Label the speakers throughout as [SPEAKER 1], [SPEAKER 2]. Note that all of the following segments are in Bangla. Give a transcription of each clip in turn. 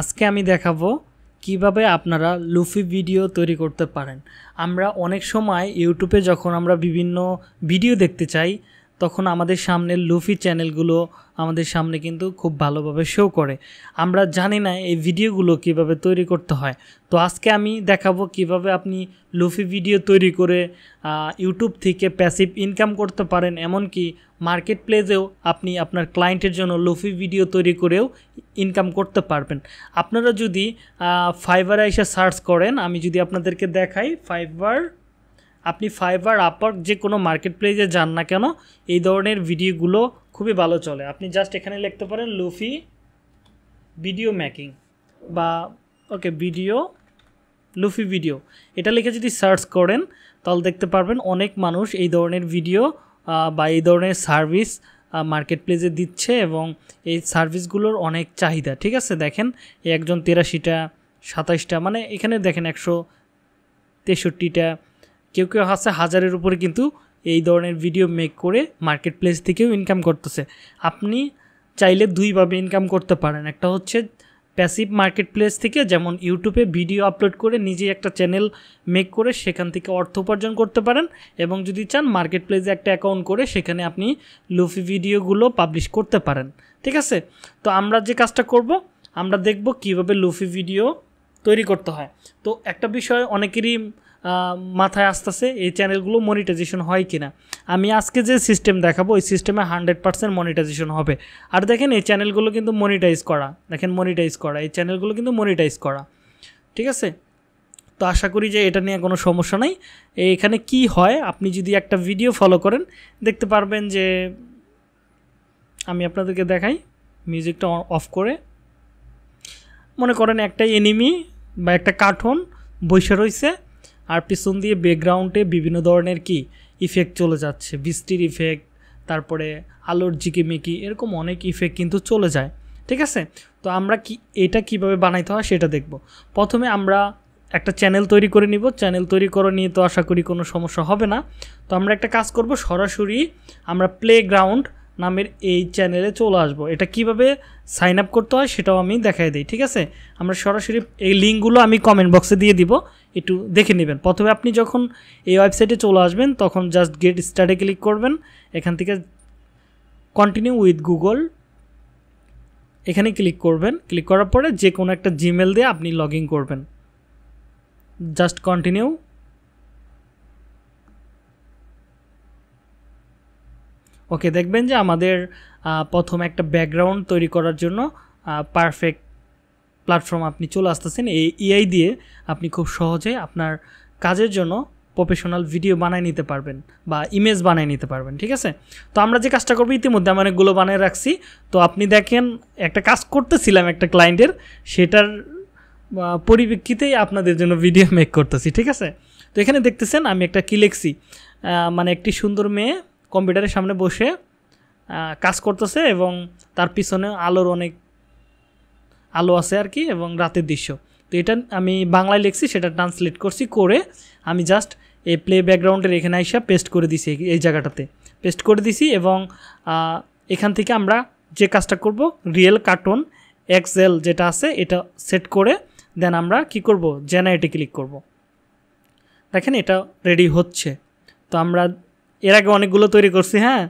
[SPEAKER 1] আজকে আমি দেখাবো কিভাবে আপনারা লুফি ভিডিও তৈরি করতে পারেন আমরা অনেক সময় ইউটিউবে যখন আমরা বিভিন্ন ভিডিও দেখতে চাই তখন আমাদের সামনে লুফি চ্যানেলগুলো আমাদের সামনে কিন্তু খুব ভালোভাবে শো করে আমরা জানি না এই ভিডিওগুলো কিভাবে তৈরি করতে হয় তো আজকে আমি দেখাবো কিভাবে আপনি লুফি ভিডিও তৈরি করে ইউটিউব থেকে প্যাসিভ ইনকাম করতে পারেন এমনকি মার্কেট প্লেসেও আপনি আপনার ক্লায়েন্টের জন্য লুফি ভিডিও তৈরি করেও ইনকাম করতে পারবেন আপনারা যদি ফাইবার এসে সার্চ করেন আমি যদি আপনাদেরকে দেখাই ফাইবার আপনি ফাইবার আপার্ক যে কোনো মার্কেট প্লেসে যান না কেন এই ধরনের ভিডিওগুলো খুবই ভালো চলে আপনি জাস্ট এখানে লিখতে পারেন লুফি ভিডিও মেকিং বা ওকে ভিডিও লুফি ভিডিও এটা লিখে যদি সার্চ করেন তাহলে দেখতে পারবেন অনেক মানুষ এই ধরনের ভিডিও বা এই ধরনের সার্ভিস মার্কেট প্লেসে দিচ্ছে এবং এই সার্ভিসগুলোর অনেক চাহিদা ঠিক আছে দেখেন একজন তেরাশিটা সাতাশটা মানে এখানে দেখেন একশো তেষট্টিটা কেউ কেউ আছে হাজারের উপরে কিন্তু এই ধরনের ভিডিও মেক করে মার্কেট প্লেস থেকেও ইনকাম করতেছে আপনি চাইলে দুইভাবে ইনকাম করতে পারেন একটা হচ্ছে প্যাসিভ মার্কেট প্লেস থেকে যেমন ইউটিউবে ভিডিও আপলোড করে নিজেই একটা চ্যানেল মেক করে সেখান থেকে অর্থ উপার্জন করতে পারেন এবং যদি চান মার্কেট প্লেসে একটা অ্যাকাউন্ট করে সেখানে আপনি লুফি ভিডিওগুলো পাবলিশ করতে পারেন ঠিক আছে তো আমরা যে কাজটা করব আমরা দেখব কিভাবে লুফি ভিডিও তৈরি করতে হয় তো একটা বিষয় অনেকেরই মাথায় আসতেছে এই চ্যানেলগুলো মনিটাইজেশন হয় কি না আমি আজকে যে সিস্টেম দেখাবো ওই সিস্টেমে হান্ড্রেড পার্সেন্ট মনিটাইজেশন হবে আর দেখেন এই চ্যানেলগুলো কিন্তু মনিটাইজ করা দেখেন মনিটাইজ করা এই চ্যানেলগুলো কিন্তু মনিটাইজ করা ঠিক আছে তো আশা করি যে এটা নিয়ে কোনো সমস্যা নাই এখানে কি হয় আপনি যদি একটা ভিডিও ফলো করেন দেখতে পারবেন যে আমি আপনাদেরকে দেখাই মিউজিকটা অফ করে মনে করেন একটা এনিমি বা একটা কার্টুন বৈশা রয়েছে আর পিছন দিয়ে ব্যাকগ্রাউন্ডে বিভিন্ন ধরনের কি ইফেক্ট চলে যাচ্ছে বৃষ্টির ইফেক্ট তারপরে আলোর ঝিকিমিকি এরকম অনেক ইফেক্ট কিন্তু চলে যায় ঠিক আছে তো আমরা কি এটা কিভাবে বানাইতে হয় সেটা দেখব প্রথমে আমরা একটা চ্যানেল তৈরি করে নিব চ্যানেল তৈরি করে নিয়ে তো আশা করি কোনো সমস্যা হবে না তো আমরা একটা কাজ করব সরাসরি আমরা প্লেগ্রাউন্ড নামের এই চ্যানেলে চলে আসব এটা কিভাবে সাইন আপ করতে হয় সেটাও আমি দেখাই দিই ঠিক আছে আমরা সরাসরি এই লিঙ্কগুলো আমি কমেন্ট বক্সে দিয়ে দিব একটু দেখে নেবেন প্রথমে আপনি যখন এই ওয়েবসাইটে চলে আসবেন তখন জাস্ট গেট স্টার্টে ক্লিক করবেন এখান থেকে কন্টিনিউ উইথ গুগল এখানে ক্লিক করবেন ক্লিক করার পরে যে কোনো একটা জিমেল দিয়ে আপনি লগ করবেন জাস্ট কন্টিনিউ ওকে দেখবেন যে আমাদের প্রথম একটা ব্যাকগ্রাউন্ড তৈরি করার জন্য পারফেক্ট প্ল্যাটফর্ম আপনি চলে আসতেছেন এই এআই দিয়ে আপনি খুব সহজে আপনার কাজের জন্য প্রফেশনাল ভিডিও বানায় নিতে পারবেন বা ইমেজ বানায় নিতে পারবেন ঠিক আছে তো আমরা যে কাজটা করবো ইতিমধ্যে আমি অনেকগুলো বানিয়ে রাখছি তো আপনি দেখেন একটা কাজ করতেছিলাম একটা ক্লায়েন্টের সেটার পরিপ্রেক্ষিতেই আপনাদের জন্য ভিডিও মেক করতেছি ঠিক আছে তো এখানে দেখতেছেন আমি একটা কি লিখছি মানে একটি সুন্দর মেয়ে কম্পিউটারের সামনে বসে কাজ করতেছে এবং তার পিছনে আলোর অনেক আলো আছে আর কি এবং রাতের দৃশ্য তো এটা আমি বাংলায় লিখছি সেটা ট্রান্সলেট করছি করে আমি জাস্ট এই প্লে ব্যাকগ্রাউন্ডের এখানে আইসা পেস্ট করে দিছি এই জায়গাটাতে পেস্ট করে দিছি এবং এখান থেকে আমরা যে কাজটা করব রিয়েল কার্টুন এক্সেল যেটা আছে এটা সেট করে দেন আমরা কি করব জেনারেটে ক্লিক করব দেখেন এটা রেডি হচ্ছে তো আমরা এর আগে অনেকগুলো তৈরি করছি হ্যাঁ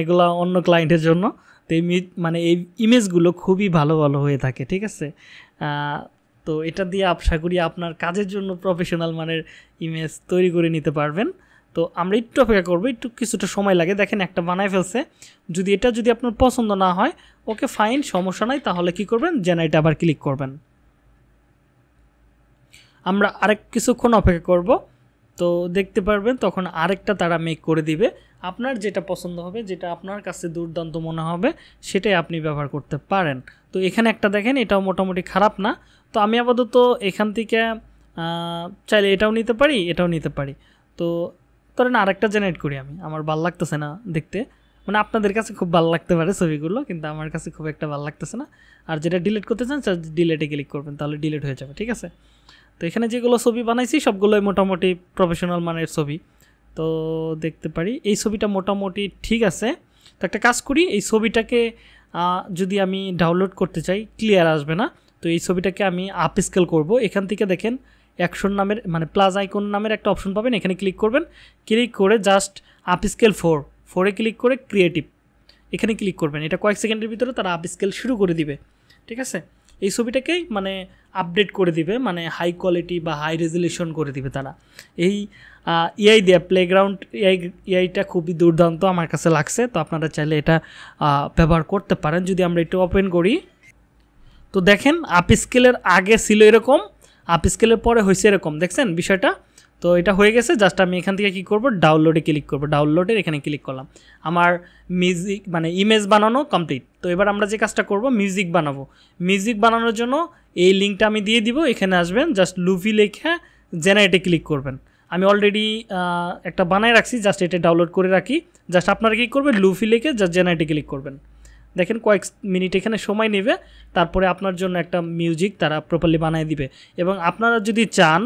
[SPEAKER 1] এগুলো অন্য ক্লায়েন্টের জন্য তো এই মানে এই ইমেজগুলো খুবই ভালো ভালো হয়ে থাকে ঠিক আছে তো এটা দিয়ে আশা করি আপনার কাজের জন্য প্রফেশনাল মানের ইমেজ তৈরি করে নিতে পারবেন তো আমরা একটু অপেক্ষা করবো একটু কিছুটা সময় লাগে দেখেন একটা বানায় ফেলছে যদি এটা যদি আপনার পছন্দ না হয় ওকে ফাইন সমস্যা নাই তাহলে কি করবেন জেনারেট আবার ক্লিক করবেন আমরা আরেক কিছুক্ষণ অপেক্ষা করব তো দেখতে পারবেন তখন আরেকটা তারা মেক করে দিবে আপনার যেটা পছন্দ হবে যেটা আপনার কাছে দুর্দান্ত মনে হবে সেটাই আপনি ব্যবহার করতে পারেন তো এখানে একটা দেখেন এটাও মোটামুটি খারাপ না তো আমি আপাতত এখান থেকে চাইলে এটাও নিতে পারি এটাও নিতে পারি তো ধরেন আরেকটা জেনারেট করি আমি আমার ভাল লাগতেছে না দেখতে মানে আপনাদের কাছে খুব ভাল লাগতে পারে ছবিগুলো কিন্তু আমার কাছে খুব একটা ভাল লাগতেছে না আর যেটা ডিলিট করতে চান ডিলেটে ক্লিক করবেন তাহলে ডিলিট হয়ে যাবে ঠিক আছে তো এখানে যেগুলো ছবি বানাইছি সবগুলোই মোটামুটি প্রফেশনাল মানের ছবি তো দেখতে পারি এই ছবিটা মোটামুটি ঠিক আছে তো একটা কাজ করি এই ছবিটাকে যদি আমি ডাউনলোড করতে চাই ক্লিয়ার আসবে না তো এই ছবিটাকে আমি আপ স্কেল করবো এখান থেকে দেখেন অ্যাকশন নামের মানে প্লাস আইকন নামের একটা অপশন পাবেন এখানে ক্লিক করবেন ক্লিক করে জাস্ট আপ স্কেল ফোর ফোরে ক্লিক করে ক্রিয়েটিভ এখানে ক্লিক করবেন এটা কয়েক সেকেন্ডের ভিতরে তারা আপ স্কেল শুরু করে দিবে ঠিক আছে এই ছবিটাকেই মানে আপডেট করে দিবে মানে হাই কোয়ালিটি বা হাই রেজলিউশন করে দিবে তারা এই ইআই দেয়া প্লেগ্রাউন্ড ইআই ইআইটা খুবই দুর্দান্ত আমার কাছে লাগছে তো আপনারা চাইলে এটা ব্যবহার করতে পারেন যদি আমরা একটু ওপেন করি তো দেখেন আপ স্কেলের আগে ছিল এরকম আপ স্কেলের পরে হয়েছে এরকম দেখছেন বিষয়টা তো এটা হয়ে গেছে জাস্ট আমি এখান থেকে কি করব ডাউনলোডে ক্লিক করব ডাউনলোডের এখানে ক্লিক করলাম আমার মিউজিক মানে ইমেজ বানানো কমপ্লিট তো এবার আমরা যে কাজটা করব মিউজিক বানাবো মিউজিক বানানোর জন্য এই লিঙ্কটা আমি দিয়ে দিব এখানে আসবেন জাস্ট লুভি লেখা জেনারেটে ক্লিক করবেন আমি অলরেডি একটা বানায় রাখছি জাস্ট এটা ডাউনলোড করে রাখি জাস্ট আপনারা কী করবেন লুফি লেখে জাস্ট জেনারেটে ক্লিক করবেন দেখেন কয়েক মিনিট এখানে সময় নেবে তারপরে আপনার জন্য একটা মিউজিক তারা প্রপারলি বানিয়ে দিবে এবং আপনারা যদি চান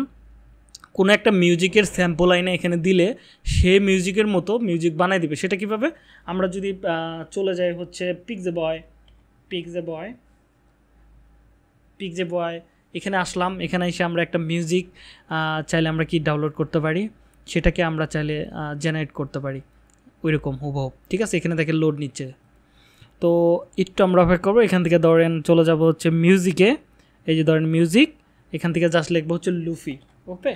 [SPEAKER 1] কোনো একটা মিউজিকের স্যাম্পল আইনে এখানে দিলে সে মিউজিকের মতো মিউজিক বানাই দিবে সেটা কিভাবে আমরা যদি চলে যাই হচ্ছে পিকজে বয় পিকজে বয় পিকজে বয় এখানে আসলাম এখানে এসে আমরা একটা মিউজিক চাইলে আমরা কি ডাউনলোড করতে পারি সেটাকে আমরা চাইলে জেনারেট করতে পারি ওই রকম হুবহু ঠিক আছে এখানে দেখে লোড নিচ্ছে তো একটু আমরা অপেক্ষা করবো এখান থেকে ধরেন চলে যাব হচ্ছে মিউজিকে এই যে ধরেন মিউজিক এখান থেকে জাস্ট লিখবো হচ্ছে লুফি ওকে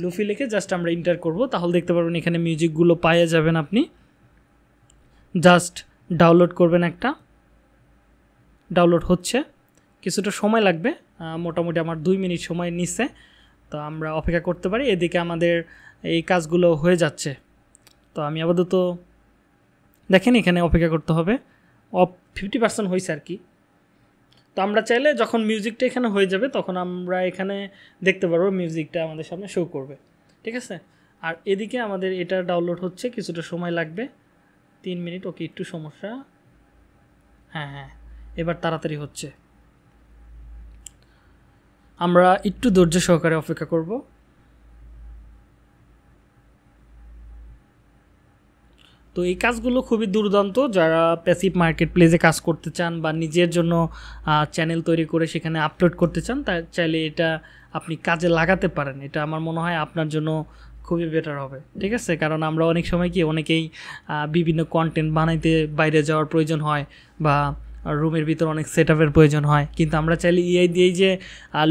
[SPEAKER 1] লুফি লিখে জাস্ট আমরা ইন্টার করব তাহলে দেখতে পারবেন এখানে মিউজিকগুলো পাইয়ে যাবেন আপনি জাস্ট ডাউনলোড করবেন একটা ডাউনলোড হচ্ছে কিছুটা সময় লাগবে মোটামুটি আমার দুই মিনিট সময় নিচ্ছে তো আমরা অপেক্ষা করতে পারি এদিকে আমাদের এই কাজগুলো হয়ে যাচ্ছে তো আমি আপাতত দেখেন এখানে অপেক্ষা করতে হবে অফ ফিফটি পার্সেন্ট হয়েছে আর কি তো আমরা চাইলে যখন মিউজিকটা এখানে হয়ে যাবে তখন আমরা এখানে দেখতে পারবো মিউজিকটা আমাদের সামনে শো করবে ঠিক আছে আর এদিকে আমাদের এটা ডাউনলোড হচ্ছে কিছুটা সময় লাগবে তিন মিনিট ওকে একটু সমস্যা হ্যাঁ হ্যাঁ এবার তাড়াতাড়ি হচ্ছে আমরা একটু ধৈর্য সহকারে অপেক্ষা করবো তো এই কাজগুলো খুবই দুর্দান্ত যারা প্যাসিভ মার্কেট প্লেসে কাজ করতে চান বা নিজের জন্য চ্যানেল তৈরি করে সেখানে আপলোড করতে চান তা চাইলে এটা আপনি কাজে লাগাতে পারেন এটা আমার মনে হয় আপনার জন্য খুবই বেটার হবে ঠিক আছে কারণ আমরা অনেক সময় কি অনেকেই বিভিন্ন কন্টেন্ট বানাইতে বাইরে যাওয়ার প্রয়োজন হয় বা আর রুমের ভিতর অনেক সেট প্রয়োজন হয় কিন্তু আমরা চাইলে ইআই e দিয়েই যে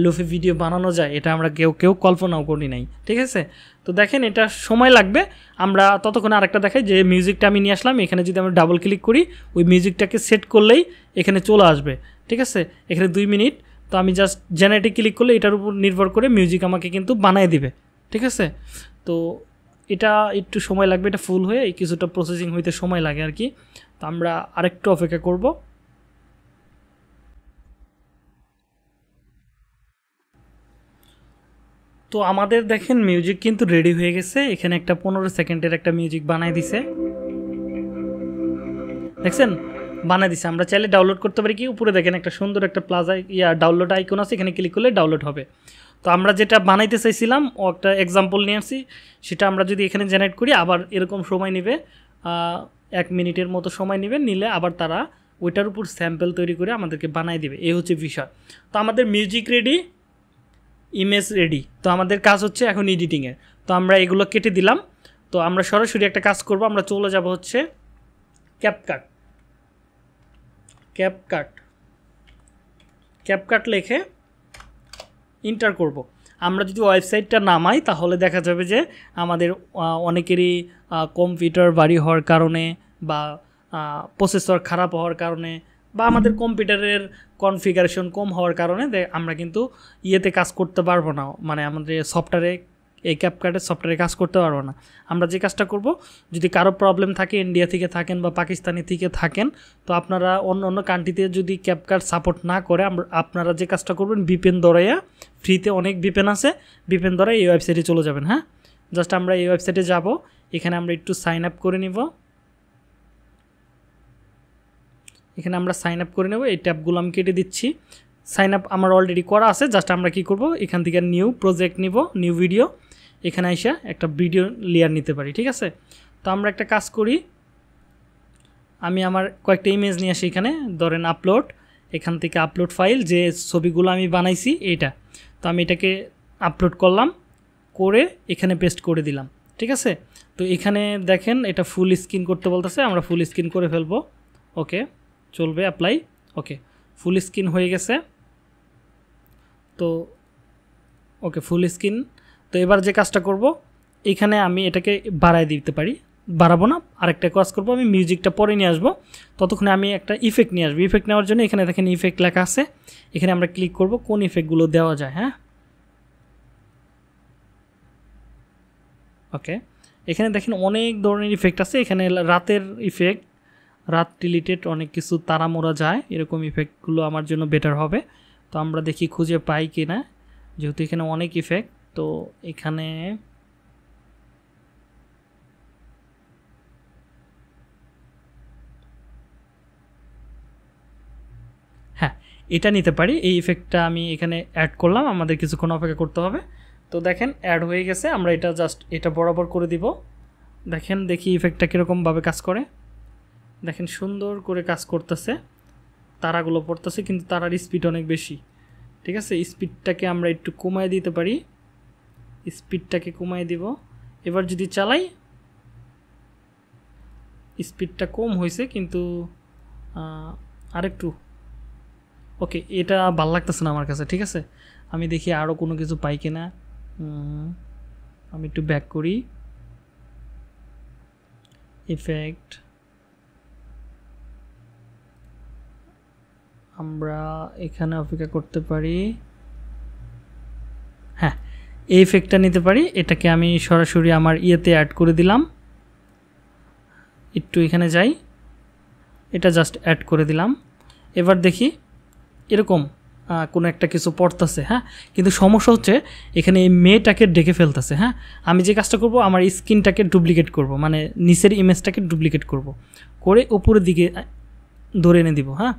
[SPEAKER 1] লুফে ভিডিও বানানো যায় এটা আমরা কেউ কেউ কল্পনাও করি নাই ঠিক আছে তো দেখেন এটা সময় লাগবে আমরা ততক্ষণে আরেকটা দেখাই যে মিউজিকটা আমি নিয়ে আসলাম এখানে যদি আমরা ডাবল ক্লিক করি ওই মিউজিকটাকে সেট করলেই এখানে চলে আসবে ঠিক আছে এখানে দুই মিনিট তো আমি জাস্ট জেনারেটিক ক্লিক করলে এটার উপর নির্ভর করে মিউজিক আমাকে কিন্তু বানিয়ে দিবে ঠিক আছে তো এটা একটু সময় লাগবে এটা ফুল হয়ে কিছুটা প্রসেসিং হইতে সময় লাগে আর কি তো আমরা আরেকটু অপেক্ষা করবো তো আমাদের দেখেন মিউজিক কিন্তু রেডি হয়ে গেছে এখানে একটা পনেরো সেকেন্ডের একটা মিউজিক বানাই দিছে দেখছেন বানাই দিছে আমরা চাইলে ডাউনলোড করতে পারি কি উপরে দেখেন একটা সুন্দর একটা প্লাস ইয়া ডাউনলোড আইকন আছে এখানে ক্লিক করলে ডাউনলোড হবে তো আমরা যেটা বানাইতে চাইছিলাম ও একটা এক্সাম্পল নিয়ে আসি সেটা আমরা যদি এখানে জেনারেট করি আবার এরকম সময় নেবে এক মিনিটের মতো সময় নেবে নিলে আবার তারা ওইটার উপর স্যাম্পেল তৈরি করে আমাদেরকে বানাই দেবে এই হচ্ছে বিষয় তো আমাদের মিউজিক রেডি ইমেজ রেডি তো আমাদের কাজ হচ্ছে এখন এডিটিংয়ের তো আমরা এগুলো কেটে দিলাম তো আমরা সরাসরি একটা কাজ করব আমরা চলে যাব হচ্ছে ক্যাপকাট ক্যাপকাট ক্যাপকাট লেখে ইন্টার করব। আমরা যদি ওয়েবসাইটটা নামাই তাহলে দেখা যাবে যে আমাদের অনেকেরই কম্পিউটার বাড়ি হওয়ার কারণে বা প্রসেসর খারাপ হওয়ার কারণে বা আমাদের কম্পিউটারের কনফিগারেশন কম হওয়ার কারণে আমরা কিন্তু ইয়েতে কাজ করতে পারবো না মানে আমাদের সফটওয়্যারে এই ক্যাপকার্টের সফটওয়্যারে কাজ করতে পারবো না আমরা যে কাজটা করব যদি কারো প্রবলেম থাকে ইন্ডিয়া থেকে থাকেন বা পাকিস্তানি থেকে থাকেন তো আপনারা অন্য অন্য কান্ট্রিতে যদি ক্যাপকার্ট সাপোর্ট না করে আপনারা যে কাজটা করবেন বিপেন দরাইয়া ফ্রিতে অনেক বিপেন আছে বিপেন দরাই এই ওয়েবসাইটে চলে যাবেন হ্যাঁ জাস্ট আমরা এই ওয়েবসাইটে যাব এখানে আমরা একটু সাইন আপ করে নিব এখানে আমরা সাইন আপ করে নেব এই ট্যাবগুলো আমি কেটে দিচ্ছি সাইন আপ আমার অলরেডি করা আছে জাস্ট আমরা কি করব এখান থেকে নিউ প্রজেক্ট নিব নিউ ভিডিও এখানে আইসা একটা ভিডিও লেয়ার নিতে পারি ঠিক আছে তো আমরা একটা কাজ করি আমি আমার কয়েকটা ইমেজ নিয়ে আসি এখানে ধরেন আপলোড এখান থেকে আপলোড ফাইল যে ছবিগুলো আমি বানাইছি এটা তো আমি এটাকে আপলোড করলাম করে এখানে পেস্ট করে দিলাম ঠিক আছে তো এখানে দেখেন এটা ফুল স্ক্রিন করতে বলতেছে আমরা ফুল স্ক্রিন করে ফেলবো ওকে চলবে अप्लाई ওকে ফুল স্ক্রিন হয়ে গেছে তো ওকে ফুল স্ক্রিন তো এবার যে কাজটা করব এখানে আমি এটাকে বাড়ায় দিতে পারি বাড়াবো না আরেকটা ক্রস করব আমি মিউজিকটা পরে নিয়ে আসব ততক্ষণে আমি একটা ইফেক্ট নি আর ইফেক্ট নেওয়ার জন্য এখানে দেখেন ইফেক্ট লেখা আছে এখানে আমরা ক্লিক করব কোন ইফেক্ট গুলো দেওয়া যায় হ্যাঁ ওকে এখানে দেখেন অনেক ধরনের ইফেক্ট আছে এখানে রাতের ইফেক্ট রাত রিলেটেড অনেক কিছু তারা মোড়া যায় এরকম ইফেক্টগুলো আমার জন্য বেটার হবে তো আমরা দেখি খুঁজে পাই কি না যেহেতু এখানে অনেক ইফেক্ট তো এখানে হ্যাঁ এটা নিতে পারি এই ইফেক্টটা আমি এখানে অ্যাড করলাম আমাদের কিছুক্ষণ অপেক্ষা করতে হবে তো দেখেন অ্যাড হয়ে গেছে আমরা এটা জাস্ট এটা বরাবর করে দিব দেখেন দেখি ইফেক্টটা কীরকমভাবে কাজ করে দেখেন সুন্দর করে কাজ করতেছে তারাগুলো পড়তেছে কিন্তু তারার স্পিড অনেক বেশি ঠিক আছে স্পিডটাকে আমরা একটু কমায় দিতে পারি স্পিডটাকে কমায় দিব এবার যদি চালাই স্পিডটা কম হয়েছে কিন্তু আরেকটু ওকে এটা ভাল লাগতেছে না আমার কাছে ঠিক আছে আমি দেখি আরও কোনো কিছু পাই কিনা আমি একটু ব্যাক করি ইফেক্ট আমরা এখানে অপেক্ষা করতে পারি হ্যাঁ এই ইফেক্টটা নিতে পারি এটাকে আমি সরাসরি আমার ইয়েতে অ্যাড করে দিলাম একটু এখানে যাই এটা জাস্ট অ্যাড করে দিলাম এবার দেখি এরকম কোনো একটা কিছু পড়তেছে হ্যাঁ কিন্তু সমস্যা হচ্ছে এখানে এই মেয়েটাকে ডেকে ফেলতেছে হ্যাঁ আমি যে কাজটা করব আমার স্কিনটাকে ডুপ্লিকেট করব মানে নিচের ইমেজটাকে ডুপ্লিকেট করব করে উপরের দিকে ধরে এনে দিব হ্যাঁ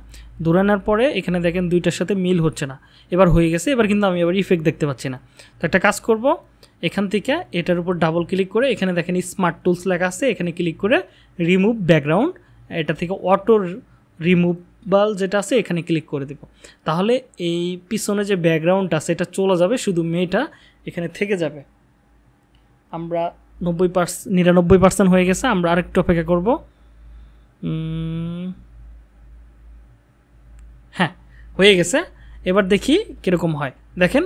[SPEAKER 1] ধরে আনার পরে এখানে দেখেন দুইটার সাথে মিল হচ্ছে না এবার হয়ে গেছে এবার কিন্তু আমি এবার ইফেক্ট দেখতে পাচ্ছি না তো একটা কাজ করব এখান থেকে এটার উপর ডাবল ক্লিক করে এখানে দেখেন স্মার্ট টুলস লেখা আছে এখানে ক্লিক করে রিমুভ ব্যাকগ্রাউন্ড এটা থেকে অটো রিমুভাল যেটা আছে এখানে ক্লিক করে দেব তাহলে এই পিছনে যে ব্যাকগ্রাউন্ডটা আছে এটা চলে যাবে শুধু মেয়েটা এখানে থেকে যাবে আমরা নব্বই পার্স নিরানব্বই পার্সেন্ট হয়ে গেছে আমরা আরেকটু অপেক্ষা করব হয়ে গেছে এবার দেখি কীরকম হয় দেখেন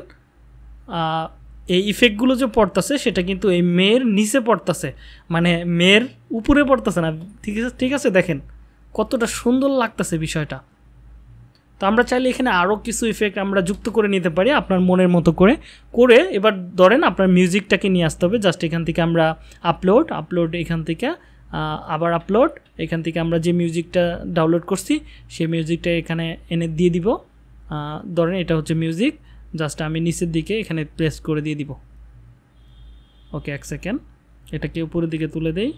[SPEAKER 1] এই ইফেক্টগুলো যে পড়তেছে সেটা কিন্তু এই মেয়ের নিচে পড়তেছে মানে মেয়ের উপরে পড়তেছে না ঠিক আছে ঠিক আছে দেখেন কতটা সুন্দর লাগতেছে বিষয়টা তো আমরা চাইলে এখানে আরও কিছু ইফেক্ট আমরা যুক্ত করে নিতে পারি আপনার মনের মতো করে করে এবার ধরেন আপনার মিউজিকটাকে নিয়ে আসতে হবে জাস্ট এখান থেকে আমরা আপলোড আপলোড এখান থেকে আবার আপলোড এখান থেকে আমরা যে মিউজিকটা ডাউনলোড করছি সেই মিউজিকটা এখানে এনে দিয়ে দিব ধরেন এটা হচ্ছে মিউজিক জাস্ট আমি নিচের দিকে এখানে প্লেস করে দিয়ে দিব ওকে এক সেকেন্ড এটাকে উপরের দিকে তুলে দেয়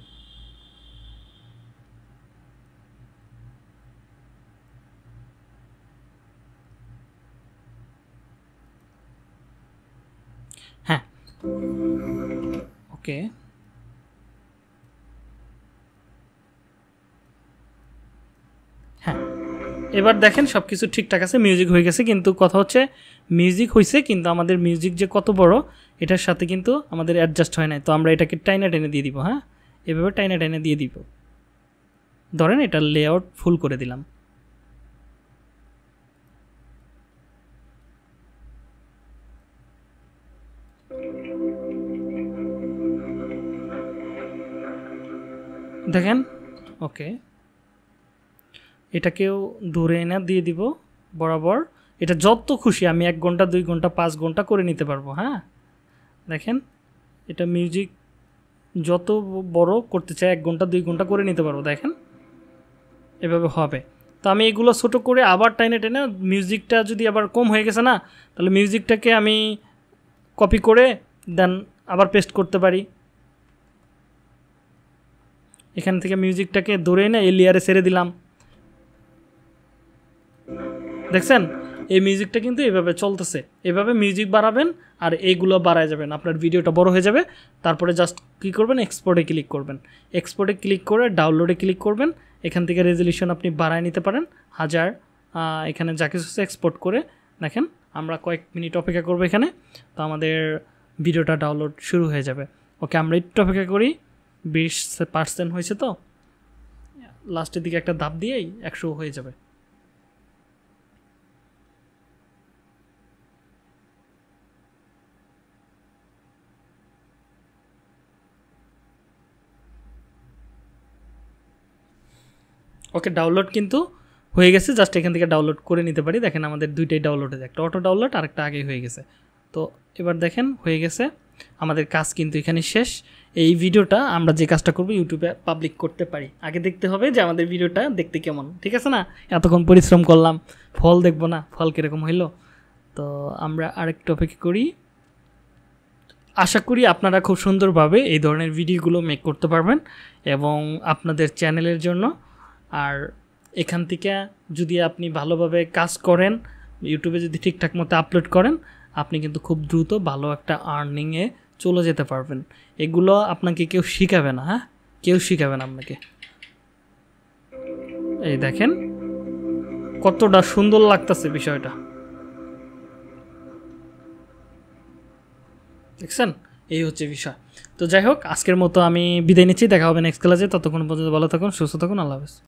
[SPEAKER 1] এবার দেখেন সব কিছু ঠিকঠাক আছে মিউজিক হয়ে গেছে কিন্তু কথা হচ্ছে মিউজিক হয়েছে কিন্তু আমাদের মিউজিক যে কত বড় এটার সাথে কিন্তু আমাদের অ্যাডজাস্ট হয় নাই তো আমরা এটাকে টাইনা টেনে দিয়ে দিব হ্যাঁ এভাবে টাইনা টাইনে দিয়ে দিব ধরেন এটা লেআউট ফুল করে দিলাম দেখেন ওকে এটাকেও দূরে এনে দিয়ে দিব বরাবর এটা যত খুশি আমি এক ঘন্টা দুই ঘন্টা পাঁচ ঘন্টা করে নিতে পারবো হ্যাঁ দেখেন এটা মিউজিক যত বড় করতে চাই এক ঘন্টা দুই ঘন্টা করে নিতে পারবো দেখেন এভাবে হবে তো আমি এগুলো ছোট করে আবার টাইনে টেনে মিউজিকটা যদি আবার কম হয়ে গেছে না তাহলে মিউজিকটাকে আমি কপি করে দেন আবার পেস্ট করতে পারি এখান থেকে মিউজিকটাকে ধরে এনে এই লেয়ারে দিলাম দেখছেন এই মিউজিকটা কিন্তু এভাবে চলতেছে এভাবে মিউজিক বাড়াবেন আর এইগুলো বাড়ায় যাবেন আপনার ভিডিওটা বড় হয়ে যাবে তারপরে জাস্ট কী করবেন এক্সপোর্টে ক্লিক করবেন এক্সপোর্টে ক্লিক করে ডাউনলোডে ক্লিক করবেন এখান থেকে রেজলিউশন আপনি বাড়ায় নিতে পারেন হাজার এখানে যা কিছু এক্সপোর্ট করে দেখেন আমরা কয়েক মিনিট অপেক্ষা করবো এখানে তো আমাদের ভিডিওটা ডাউনলোড শুরু হয়ে যাবে ওকে আমরা একটু অপেক্ষা করি বিশ পার্সেন্ট হয়েছে তো লাস্টের দিকে একটা দাপ দিয়েই একশো হয়ে যাবে ওকে ডাউনলোড কিন্তু হয়ে গেছে জাস্ট এখান থেকে ডাউনলোড করে নিতে পারি দেখেন আমাদের দুইটাই ডাউনলোড হয়েছে একটা অটো ডাউনলোড আর একটা আগে হয়ে গেছে তো এবার দেখেন হয়ে গেছে আমাদের কাজ কিন্তু এখানে শেষ এই ভিডিওটা আমরা যে কাজটা করব ইউটিউবে পাবলিক করতে পারি আগে দেখতে হবে যে আমাদের ভিডিওটা দেখতে কেমন ঠিক আছে না এতক্ষণ পরিশ্রম করলাম ফল দেখব না ফল কীরকম হইলো তো আমরা আরেক টপিক করি আশা করি আপনারা খুব সুন্দরভাবে এই ধরনের ভিডিওগুলো মেক করতে পারবেন এবং আপনাদের চ্যানেলের জন্য আর এখান থেকে যদি আপনি ভালোভাবে কাজ করেন ইউটিউবে যদি ঠিকঠাক মতো আপলোড করেন আপনি কিন্তু খুব দ্রুত ভালো একটা আর্নিংয়ে চলে যেতে পারবেন এগুলো আপনাকে কেউ শিখাবে না হ্যাঁ কেউ শিখাবে না আপনাকে এই দেখেন কতটা সুন্দর লাগতেছে বিষয়টা দেখছেন এই হচ্ছে বিষয় তো যাই হোক আজকের মতো আমি বিদায় নিচ্ছি দেখা হবে নেক্সট ক্লাসে ততক্ষণ পর্যন্ত ভালো থাকুন সুস্থ থাকুন আল্লাহ হাফেজ